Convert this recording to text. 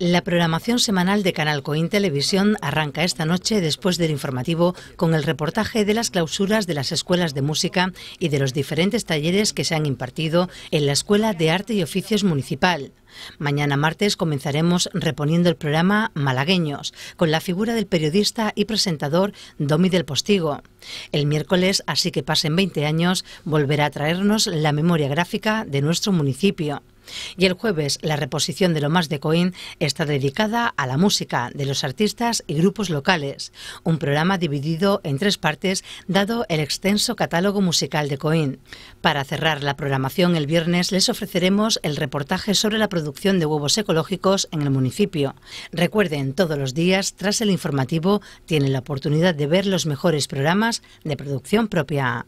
La programación semanal de Canal Coín Televisión arranca esta noche después del informativo con el reportaje de las clausuras de las escuelas de música y de los diferentes talleres que se han impartido en la Escuela de Arte y Oficios Municipal. Mañana martes comenzaremos reponiendo el programa Malagueños con la figura del periodista y presentador Domi del Postigo. El miércoles, así que pasen 20 años, volverá a traernos la memoria gráfica de nuestro municipio. Y el jueves, la reposición de Lo más de Coín está dedicada a la música de los artistas y grupos locales, un programa dividido en tres partes dado el extenso catálogo musical de Coín. Para cerrar la programación el viernes les ofreceremos el reportaje sobre la producción de huevos ecológicos en el municipio. Recuerden, todos los días, tras el informativo, tienen la oportunidad de ver los mejores programas de producción propia.